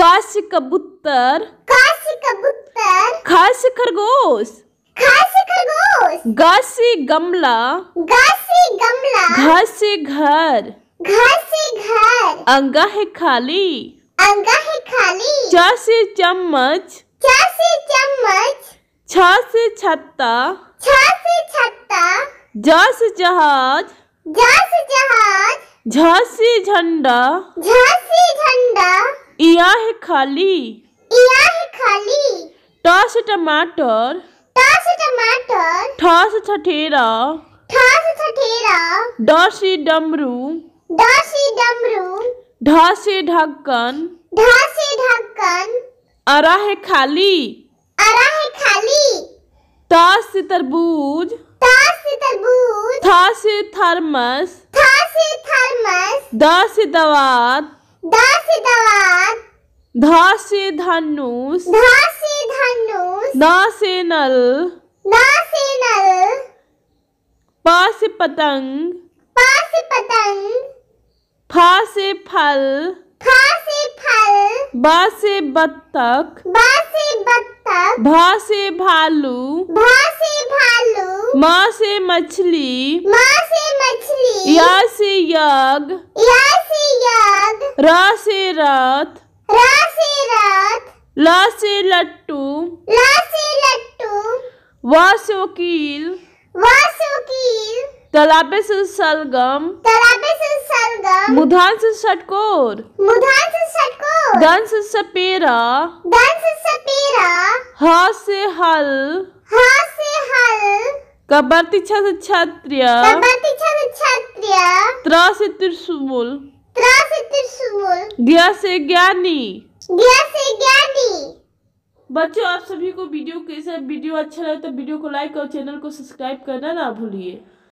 काश कबूतर काश कबूतर खास खरगोश खास खरगोश घास गमला घास गमला घास घर घास घर अंगा है खाली अंगा है खाली चा चम्मच चा चम्मच छा छत्ता छा छत्ता जा जहाज जा जहाज झांसी झंडा झांसी झंडा इया है खाली इया है खाली टॉस टमाटर टॉस टमाटर ठस छठेरा ठस छठेरा डॉसी डमरू डॉसी डमरू ढासी ढक्कन ढासी ढक्कन अरा है खाली अरा है खाली टॉस तरबूज टॉस तरबूज थास थर्मस द से दवात द से दवात ध से धनुष ध से धनुष न से नल न से नल प से पतंग प से पतंग फ से फल फ से फल ब से बत्तख ब से बत्तख भ से भालू भ से भालू माँ से मछली माँ से मछली या से याग या से याग रा से रात रा से रात ला से लट्टू ला से लट्टू वा से वकील वा से वकील तलाबे से सलगम तलाबे से सलगम मुधान से षटकोर मुधान से षटकोर दन से सपेरा दन से सपेरा हा से हल हा कबर्ति से छात्र्य कबर्ति से छात्र्य त्र से त्रिशूल त्र से त्रिशूल ज्ञ से ज्ञानी ज्ञ से ज्ञानी बच्चों आप सभी को वीडियो कैसा वीडियो अच्छा लगे तो वीडियो को लाइक और चैनल को सब्सक्राइब करना ना भूलिए